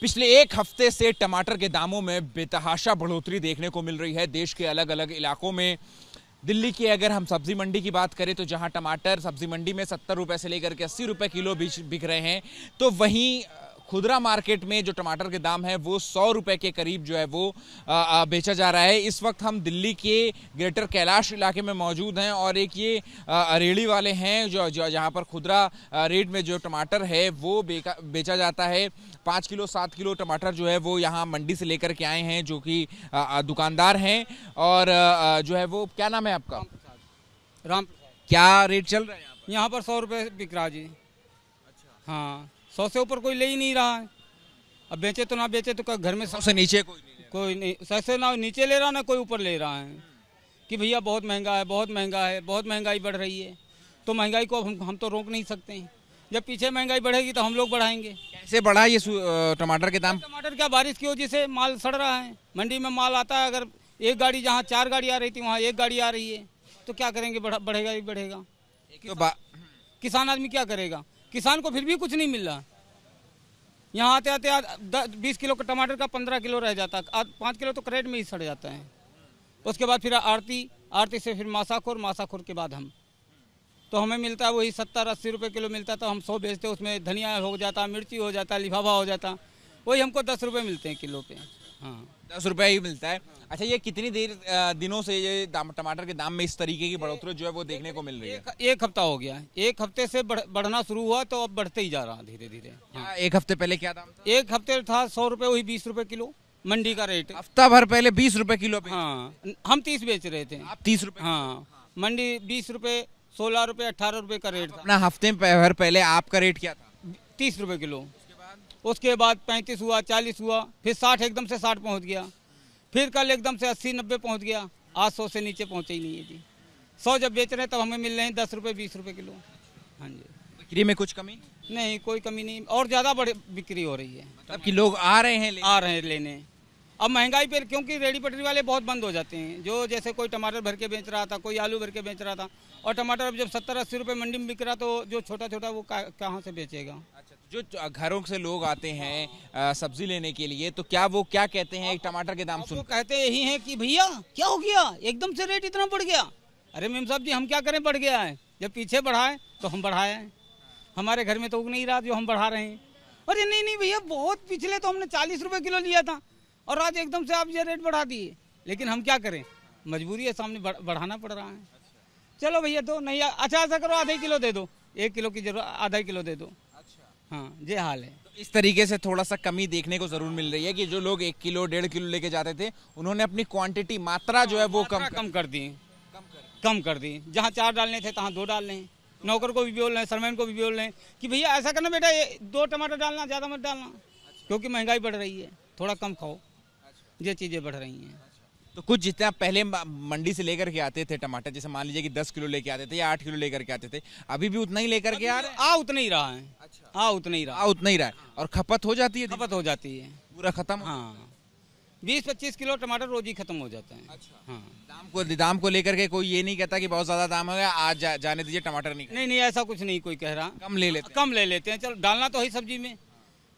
पिछले एक हफ्ते से टमाटर के दामों में बेतहाशा बढ़ोतरी देखने को मिल रही है देश के अलग अलग इलाकों में दिल्ली की अगर हम सब्जी मंडी की बात करें तो जहां टमाटर सब्जी मंडी में सत्तर रुपए से लेकर के अस्सी रुपए किलो बिक रहे हैं तो वहीं खुदरा मार्केट में जो टमाटर के दाम है वो सौ रुपये के करीब जो है वो बेचा जा रहा है इस वक्त हम दिल्ली के ग्रेटर कैलाश इलाके में मौजूद हैं और एक ये रेड़ी वाले हैं जो जहाँ पर खुदरा रेट में जो टमाटर है वो बेचा जाता है पाँच किलो सात किलो टमाटर जो है वो यहाँ मंडी से लेकर के आए हैं जो कि दुकानदार हैं और जो है वो क्या नाम है आपका राम क्या रेट चल रहा है यहाँ पर सौ रुपये बिक रहा जी अच्छा हाँ सौ से ऊपर कोई ले ही नहीं रहा है अब बेचे तो ना बेचे तो घर में सौ से नीचे कोई नहीं कोई सौ से ना नीचे ले रहा ना कोई ऊपर ले रहा है कि भैया बहुत महंगा है बहुत महंगा है बहुत महंगाई बढ़ रही है तो महंगाई को हम हम तो रोक नहीं सकते हैं जब पीछे महंगाई बढ़ेगी तो हम लोग बढ़ाएंगे कैसे बढ़ा ये टमाटर के दाम टमाटर क्या बारिश की वजह से माल सड़ रहा है मंडी में माल आता है अगर एक गाड़ी जहाँ चार गाड़ी आ रही थी वहाँ एक गाड़ी आ रही है तो क्या करेंगे बढ़ेगा ही बढ़ेगा तो किसान आदमी क्या करेगा किसान को फिर भी कुछ नहीं मिल रहा यहाँ आते आते बीस किलो का टमाटर का पंद्रह किलो रह जाता पाँच किलो तो करेट में ही सड़ जाता है उसके बाद फिर आरती आरती से फिर मासाखोर मासाखोर के बाद हम तो हमें मिलता है वही सत्तर अस्सी रुपये किलो मिलता तो हम सौ बेचते उसमें धनिया हो जाता मिर्ची हो जाता लिफाफा हो जाता वही हमको दस रुपये मिलते हैं किलो पे हाँ दस रुपए ही मिलता है अच्छा ये कितनी देर दिनों से ये टमाटर के दाम में इस तरीके की बढ़ोतरी जो है वो देखने को मिल रही है एक हफ्ता हो गया एक हफ्ते से बढ़, बढ़ना शुरू हुआ तो अब बढ़ते ही जा रहा धीरे धीरे हाँ। हाँ, एक हफ्ते पहले क्या दाम था? एक हफ्ते था सौ रुपए वही बीस रुपए किलो मंडी का रेट हफ्ता भर पहले बीस रुपए किलो हाँ हम तीस बेच रहे थे तीस रुपए हाँ मंडी बीस रूपए सोलह रुपये अठारह रूपए का रेट था हफ्ते भर पहले आपका रेट क्या था तीस रूपए किलो उसके बाद पैंतीस हुआ चालीस हुआ फिर साठ एकदम से साठ पहुँच गया फिर कल एकदम से अस्सी नब्बे पहुँच गया आज सौ से नीचे पहुँचे ही नहीं है जी सौ जब बेच रहे हैं तब हमें मिल रहे हैं दस रुपये बीस रुपये किलो हाँ जी बिक्री में कुछ कमी नहीं कोई कमी नहीं और ज़्यादा बड़े बिक्री हो रही है मतलब कि लोग आ रहे हैं आ रहे हैं लेने अब महंगाई पर क्योंकि रेडी पटरी वाले बहुत बंद हो जाते हैं जो जैसे कोई टमाटर भर के बेच रहा था कोई आलू भर के बेच रहा था और टमाटर अब जब सत्तर अस्सी रुपये मंडी में बिक रहा तो जो छोटा छोटा वो कहाँ से बेचेगा जो घरों से लोग आते हैं सब्जी लेने के लिए तो क्या वो क्या कहते हैं टमाटर के दाम सुन कहते यही है कि भैया क्या हो गया एकदम से रेट इतना बढ़ गया अरे मेम साहब जी हम क्या करें बढ़ गया है जब पीछे बढ़ाए तो हम बढ़ाए हमारे घर में तो उग नहीं रहा जो हम बढ़ा रहे हैं अरे नहीं नहीं भैया बहुत पिछले तो हमने चालीस रुपए किलो लिया था और आज एकदम से आप ये रेट बढ़ा दिए लेकिन हम क्या करें मजबूरी है सामने बढ़ाना पड़ रहा है चलो भैया तो नहीं अच्छा ऐसा करो आधा किलो दे दो एक किलो की जरूरत आधा किलो दे दो हाँ ये हाल है तो इस तरीके से थोड़ा सा कमी देखने को जरूर मिल रही है कि जो लोग एक किलो डेढ़ किलो लेके जाते थे उन्होंने अपनी क्वांटिटी मात्रा जो है वो कम कम कर दी कम कर दी जहाँ चार डालने थे तहाँ दो डाल लें नौकर को भी बोल रहे हैं सरमैन को भी बोल रहे कि भैया ऐसा करना बेटा ये दो टमाटर डालना ज़्यादा मत डालना क्योंकि महंगाई बढ़ रही है थोड़ा कम खाओ अच्छा। ये चीज़ें बढ़ रही हैं तो कुछ जितने आप पहले मंडी से लेकर के आते थे टमाटर जैसे मान लीजिए कि दस किलो लेके आते थे या आठ किलो लेकर के आते थे अभी भी उतना ही लेकर के यार आ उतना ही रहा है अच्छा आ उतना ही रहा आ उतना ही रहा है और खपत हो जाती है खपत हो जाती है पूरा खत्म हाँ बीस पच्चीस किलो टमाटर रोज ही खत्म हो जाते हैं अच्छा हाँ दाम को दाम को लेकर के कोई ये नहीं कहता कि बहुत ज्यादा दाम हो गया आज जा, जाने दीजिए टमाटर नहीं नहीं नहीं ऐसा कुछ नहीं कोई कह रहा कम ले लेते कम ले लेते हैं चलो डालना तो है सब्जी में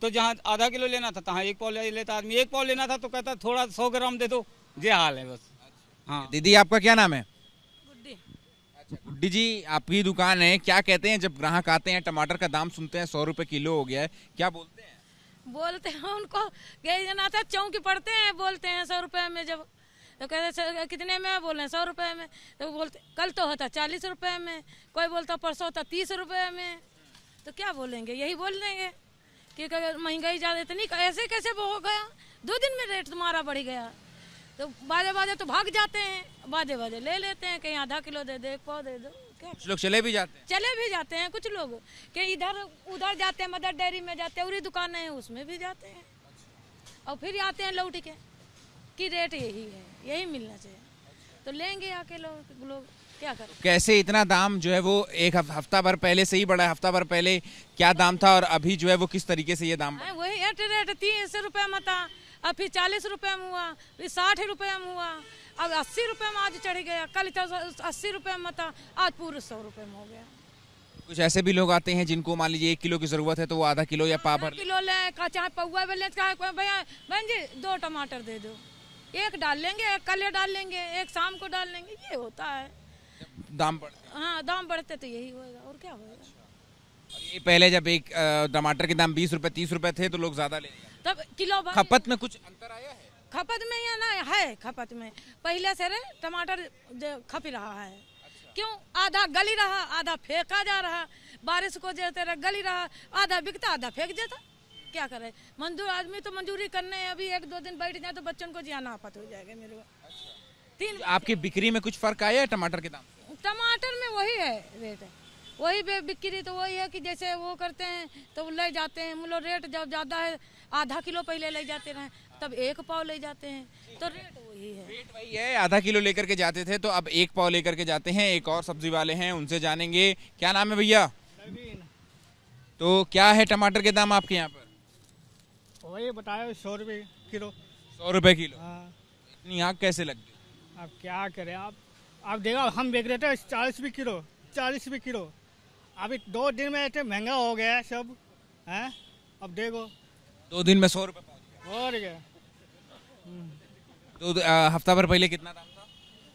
तो जहाँ आधा किलो लेना था तहाँ एक पाव ले लेता आदमी एक पाव लेना था तो कहता थोड़ा सौ ग्राम दे दो ये हाल है बस अच्छा। हाँ दीदी आपका क्या नाम है अच्छा, गुड्डी जी आपकी दुकान है क्या कहते हैं जब ग्राहक आते हैं टमाटर का दाम सुनते हैं सौ रुपए किलो हो गया है क्या बोलते हैं बोलते हैं उनको गई था चौकी पड़ते हैं बोलते हैं सौ रुपए में जब तो कहते कितने में बोल रहे हैं सौ रुपए में तो बोलते कल तो होता चालीस रुपए में कोई बोलता परसों होता तीस रुपए में तो क्या बोलेंगे यही बोल देंगे कि महंगाई ज़्यादा इतनी ऐसे कैसे हो गया दो दिन में रेट तुम्हारा बढ़ गया तो बाजे बाजे तो भाग जाते हैं बाजे बाजे ले लेते हैं कहीं आधा किलो दे दे एक पाव दे दो कुछ लोग चले भी जाते हैं चले भी जाते हैं कुछ लोग कि इधर उधर जाते हैं मदर डेयरी में जाते हैं उरी दुकान है उसमें भी जाते हैं और फिर आते हैं लौट के कि रेट यही है यही मिलना चाहिए तो लेंगे आके लोग लोग क्या करें कैसे इतना दाम जो है वो एक हफ्ता भर पहले से ही बढ़ा है हफ्ता भर पहले क्या दाम था और अभी जो है वो किस तरीके से ये दाम हाँ, वही एट रेट तीन सौ रुपये मता अब फिर चालीस रुपये में हुआ फिर साठ रुपये में हुआ अब अस्सी रुपये में आज चढ़ गया कल अस्सी रुपये में था आज पूरे सौ रुपये में हो गया कुछ ऐसे भी लोग आते हैं जिनको मान लीजिए एक किलो की जरूरत है तो वो आधा किलो या पापड़ किलो ले चाहे पौवा ले चाहे भैया बहन जी दो टमाटर दे दो एक डाल लेंगे एक कल डाल लेंगे एक शाम को डाल लेंगे ये होता है दाम बढ़ते हाँ दाम बढ़ते तो यही होगा और क्या होगा अच्छा। ये पहले जब एक टमाटर के दाम बीस रुपए तीस रुपए थे तो लोग ज्यादा ले तब किलो खपत में कुछ अंतर आया है खपत में या ना है खपत में पहले से रे टमाटर खप रहा है अच्छा। क्यों आधा गली रहा आधा फेंका जा रहा बारिश को जैसे गली रहा आधा बिकता आधा फेंक देता क्या करे मंजूर आदमी तो मंजूरी करने है अभी एक दो दिन बैठ जाए तो बच्चों को जियाना आफत हो जाएगा मेरे को अच्छा। तीन आपकी बिक्री में कुछ फर्क आया है टमाटर के दाम टमाटर में वही है रेट है वही पे बिक्री तो वही है कि जैसे वो करते हैं तो ले जाते हैं मुलो रेट जब ज़्यादा है आधा किलो पहले ले जाते रहे तब एक पाव ले जाते हैं तो रेट वही है रेट वही है आधा किलो लेकर के जाते थे तो अब एक पाव लेकर के जाते हैं एक और सब्जी वाले हैं उनसे जानेंगे क्या नाम है भैया तो क्या है टमाटर के दाम आपके यहाँ पर वही बताया सौ रुपये किलो सौ रुपये किलो यहाँ इतनी आग कैसे लग गई अब क्या करे आप आप देखा हम बेच रहे थे चालीस रुपये किलो चालीस रुपये किलो अभी दो दिन में इतने महंगा हो गया है सब हैं अब देखो दो दिन में सौ रुपये और हम्म। तो हफ्ता भर पहले कितना दाम था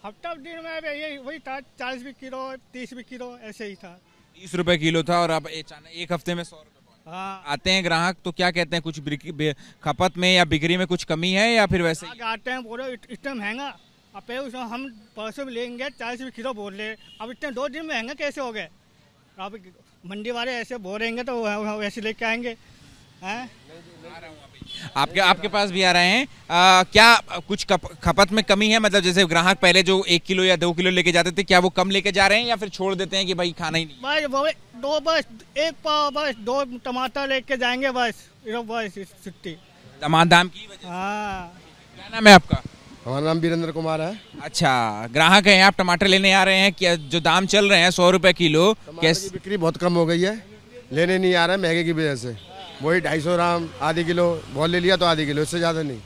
हफ्ता दिन में यही वही था चालीस भी किलो तीस भी किलो ऐसे ही था तीस रुपये किलो था और अब एक हफ्ते में सौ हाँ आते हैं ग्राहक तो क्या कहते हैं कुछ खपत में या बिक्री में कुछ कमी है या फिर वैसे आते हैं बोलो इतना महंगा अब हम परसों लेंगे चालीस रुपये किलो बोल रहे अब इतने दो दिन में महंगा कैसे हो गए आप मंडी वाले ऐसे बोलेंगे तो ऐसे लेके आएंगे हैं आपके आपके पास भी आ रहे हैं आ, क्या कुछ कप, खपत में कमी है मतलब जैसे ग्राहक पहले जो एक किलो या दो किलो लेके जाते थे क्या वो कम लेके जा रहे हैं या फिर छोड़ देते हैं कि भाई खाना ही नहीं भाई वो दो बस एक पाव बस दो टमाटर लेके जाएंगे बस बस छुट्टी तमाम दाम की हाँ क्या नाम है आपका हमारा नाम वीरेंद्र कुमार है अच्छा ग्राहक हैं आप टमाटर लेने आ रहे हैं क्या जो दाम चल रहे हैं सौ रुपए किलो कैसे बिक्री बहुत कम हो गई है लेने नहीं आ रहा है महंगे की वजह से वही ढाई सौ ग्राम आधे किलो बहुत ले लिया तो आधे किलो इससे ज़्यादा नहीं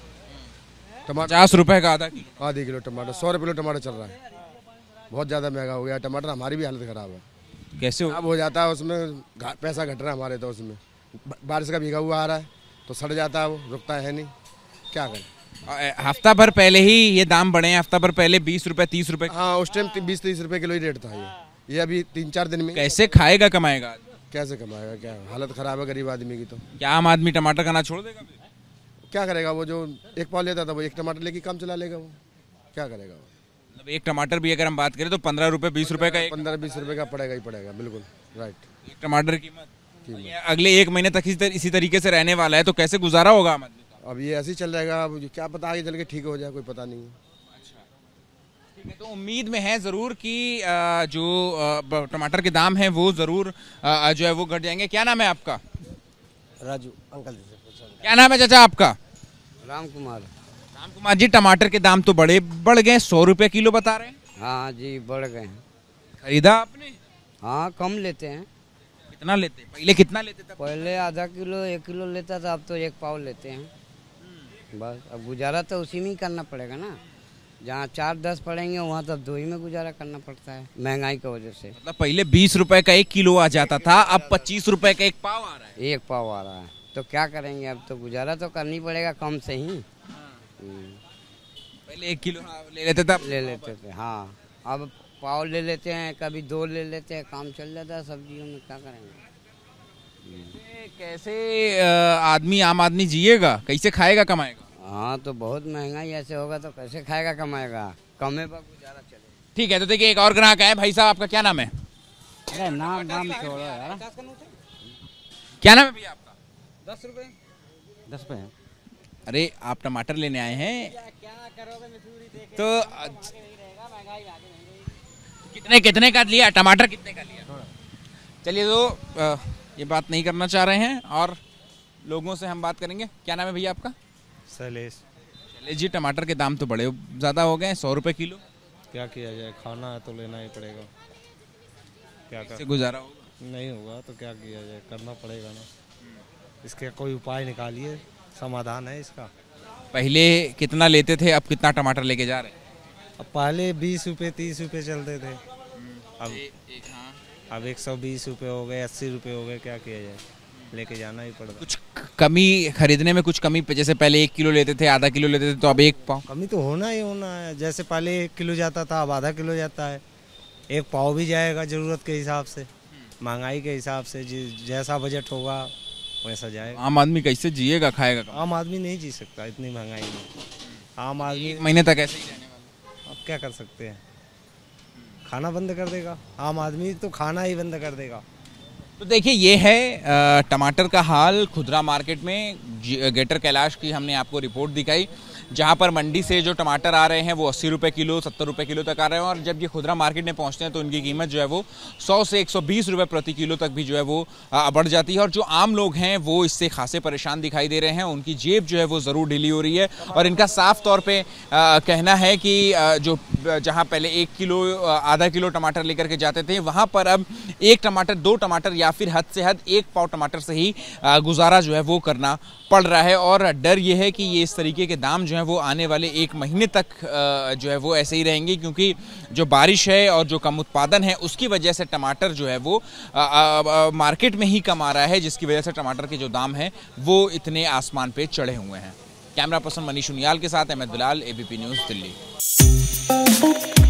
टमाटर पचास रुपये का आधा किलो किलो टमाटर सौ रुपये किलो टमाटर चल रहा है बहुत ज़्यादा महंगा हो गया टमाटर हमारी भी हालत ख़राब है कैसे अब हो जाता है उसमें पैसा घट रहा है हमारे तो उसमें बारिश का भीगा हुआ आ रहा है तो सड़ जाता है वो रुकता है नहीं क्या करें हफ्ता भर पहले ही ये दाम बढ़े हैं हफ्ता भर पहले बीस रुपए तीस रुपए हाँ उस टाइम बीस तीस रुपए किलो ही रेट था ये ये अभी तीन चार दिन में कैसे खाएगा कमाएगा कैसे कमाएगा क्या हालत खराब है गरीब आदमी की तो क्या आम आदमी टमाटर खाना छोड़ देगा क्या करेगा वो जो एक पाव लेता था वो एक टमाटर लेके काम चला लेगा वो क्या करेगा वो मतलब एक टमाटर भी अगर हम बात करें तो पंद्रह रुपए बीस रुपए का पंद्रह बीस रुपए का पड़ेगा ही पड़ेगा बिल्कुल राइट एक टमाटर कीमत अगले एक महीने तक इसी तरीके से रहने वाला है तो कैसे गुजारा होगा आम आदमी अब ये ऐसे ही चल रहेगा अब क्या पता आगे चल के ठीक हो जाए कोई पता नहीं अच्छा। है तो उम्मीद में है ज़रूर कि जो टमाटर के दाम हैं वो ज़रूर जो है वो घट जाएंगे क्या नाम है आपका राजू अंकल जी क्या नाम है चाचा आपका राम कुमार राम कुमार जी टमाटर के दाम तो बड़े बढ़ गए सौ रुपए किलो बता रहे हैं हाँ जी बढ़ गए खरीदा आपने हाँ कम लेते हैं कितना लेते पहले कितना लेते थे पहले आधा किलो एक किलो लेता था अब तो एक पाव लेते हैं बस अब गुजारा तो उसी में ही करना पड़ेगा ना जहाँ चार दस पड़ेंगे वहाँ तो दो ही में गुजारा करना पड़ता है महंगाई की वजह से मतलब पहले बीस रुपए का एक किलो आ जाता था अब पच्चीस रुपए का एक पाव आ रहा है एक पाव आ रहा है तो क्या करेंगे अब तो गुजारा तो करनी पड़ेगा कम से ही हाँ। पहले एक किलो हाँ, ले लेते थे ले लेते थे हाँ अब पाव ले लेते हैं कभी दो ले लेते हैं काम चल जाता है सब्जियों में क्या करेंगे कैसे आदमी आम आदमी जिएगा कैसे खाएगा कमाएगा हाँ तो बहुत महंगाई ऐसे होगा तो कैसे खाएगा कमाएगा कमे पर गुजारा चले ठीक है तो देखिए एक और ग्राहक है भाई साहब आपका क्या नाम है अरे नाम नाम छोड़ो यार क्या नाम है भैया आपका दस रुपए दस रुपए अरे आप टमाटर लेने आए हैं तो, तो कितने कितने का लिया टमाटर कितने का लिया चलिए तो ये बात नहीं करना चाह रहे हैं और लोगों से हम बात करेंगे क्या नाम है भैया आपका शैलेश शैलेश जी टमाटर के दाम तो बड़े ज़्यादा हो गए सौ रुपये किलो क्या किया जाए खाना है तो लेना ही पड़ेगा क्या कर गुजारा होगा नहीं होगा तो क्या किया जाए करना पड़ेगा ना इसके कोई उपाय निकालिए समाधान है इसका पहले कितना लेते थे अब कितना टमाटर लेके जा रहे हैं अब पहले बीस रुपये तीस रुपये चलते थे हम्म, अब एक हाँ अब एक सौ बीस रुपये हो गए अस्सी रुपये हो गए क्या किया जाए लेके जाना ही पड़ता कुछ कमी खरीदने में कुछ कमी जैसे पहले एक किलो लेते थे आधा किलो लेते थे तो अब एक पाव कमी तो होना ही होना है जैसे पहले एक किलो जाता था अब आधा किलो जाता है एक पाव भी जाएगा ज़रूरत के हिसाब से महंगाई के हिसाब से जैसा बजट होगा वैसा जाएगा आम आदमी कैसे जिएगा खाएगा आम आदमी नहीं जी सकता इतनी महंगाई में आम आदमी महीने तक ऐसे ही वाले अब क्या कर सकते हैं खाना बंद कर देगा आम आदमी तो खाना ही बंद कर देगा तो देखिए ये है टमाटर का हाल खुदरा मार्केट में गेटर कैलाश की हमने आपको रिपोर्ट दिखाई जहाँ पर मंडी से जो टमाटर आ रहे हैं वो अस्सी रुपये किलो सत्तर रुपये किलो तक आ रहे हैं और जब ये खुदरा मार्केट में पहुँचते हैं तो इनकी कीमत जो है वो सौ से एक सौ बीस रुपये प्रति किलो तक भी जो है वो बढ़ जाती है और जो आम लोग हैं वो इससे खासे परेशान दिखाई दे रहे हैं उनकी जेब जो है वो ज़रूर ढीली हो रही है और इनका साफ तौर पर कहना है कि जो जहाँ पहले एक किलो आधा किलो टमाटर लेकर के जाते थे वहाँ पर अब एक टमाटर दो टमाटर या फिर हद से हद एक पाव टमाटर से ही गुजारा जो है वो करना पड़ रहा है और डर ये है कि ये इस तरीके के दाम जो है हैं वो आने वाले एक महीने तक जो है वो ऐसे ही रहेंगे क्योंकि जो बारिश है और जो कम उत्पादन है उसकी वजह से टमाटर जो है वो आ, आ, मार्केट में ही कम आ रहा है जिसकी वजह से टमाटर के जो दाम हैं वो इतने आसमान पर चढ़े हुए हैं कैमरा पर्सन मनीष उनियाल के साथ अहमद बिलाल एबीपी न्यूज़ दिल्ली